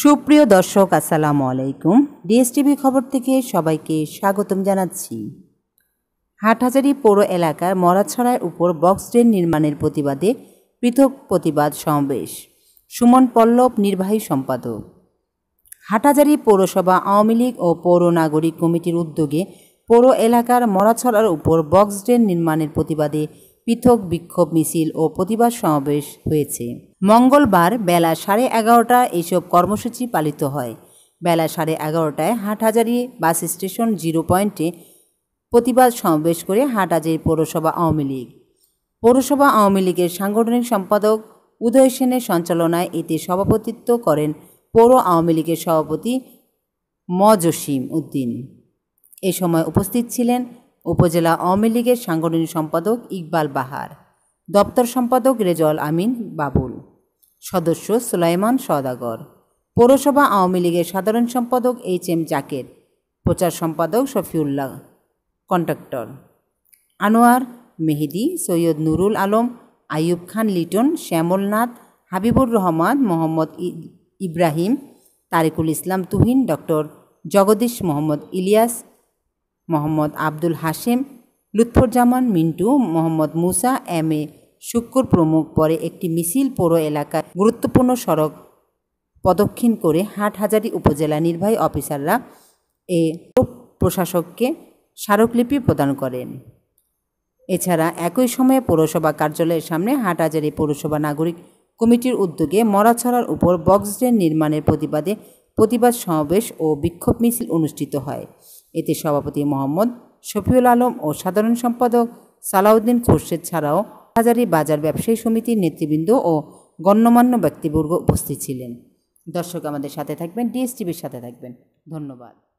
সুপ্রিয় দর্শক আসসালামু আলাইকুম ডিএসটিভি খবর থেকে সবাইকে স্বাগতম জানাচ্ছি হাটহাজারি পৌর এলাকার মরাছড়ার উপর বক্স ট্রেন নির্মাণের প্রতিবাদে পৃথক প্রতিবাদ সমাবেশ সুমন পল্লব নির্বাহী সম্পাদক হাটহাজারি পৌরসভা আওয়ামী লীগ ও পৌর নাগরিক কমিটির উদ্যোগে পৌর এলাকার মরাছড়ার উপর বক্স ড্রেন নির্মাণের প্রতিবাদে পৃথক বিক্ষোভ মিছিল ও প্রতিবাদ সমাবেশ হয়েছে মঙ্গলবার বেলা সাড়ে এগারোটা এইসব কর্মসূচি পালিত হয় বেলা সাড়ে এগারোটায় হাটহাজারি বাস স্টেশন জিরো পয়েন্টে প্রতিবাদ সমাবেশ করে হাটহাজারি পৌরসভা আওয়ামী লীগ পৌরসভা আওয়ামী লীগের সাংগঠনিক সম্পাদক উদয় সেনের সঞ্চালনায় এতে সভাপতিত্ব করেন পৌর আওয়ামী লীগের সভাপতি মজসিম উদ্দিন এ সময় উপস্থিত ছিলেন উপজেলা আওয়ামী লীগের সাংগঠনিক সম্পাদক ইকবাল বাহার দপ্তর সম্পাদক রেজল আমিন বাবুল সদস্য সুলাইমান সদাগর পৌরসভা আওয়ামী লীগের সাধারণ সম্পাদক এইচ এম জাকের প্রচার সম্পাদক Shafiullah contractor Anwar Mehedi Syed Nurul Alam Ayub Khan Liton Shyamal Nath Habibur Rahman Mohammad Ibrahim Tarikul Islam Tuhin doctor Jagadish Mohammad Ilias Mohammad Abdul Hashem Lutforzaman Mintu Mohammad Musa M A Shukkur প্রমুখ পরে একটি মিছিল পৌর এলাকায় গুরুত্বপূর্ণ সড়ক প্রদক্ষিণ করে হাটহাজারি উপজেলা নির্বাহী অফিসাররা এ প্রশাসককে স্মারকলিপি প্রদান করেন এছাড়া একই সময়ে পৌরসভা কার্যালয়ের সামনে হাটহাজারি পৌরসভা নাগরিক কমিটির উদ্যোগে মরাছড়ার উপর বক্স ড্রেন নির্মাণের প্রতিবাদে প্রতিবাদ সমাবেশ ও বিক্ষোভ মিছিল অনুষ্ঠিত হয় এতে সভাপতি মোহাম্মদ শফিউল আলম ও সাধারণ সম্পাদক সালাউদ্দিন খোরশেদ ছাড়াও হাজারি বাজার ব্যবসায়ী সমিতির নেতৃবৃন্দ ও গণ্যমান্য ব্যক্তিবর্গ উপস্থিত ছিলেন দর্শক আমাদের সাথে থাকবেন ডিএসটিভির সাথে থাকবেন ধন্যবাদ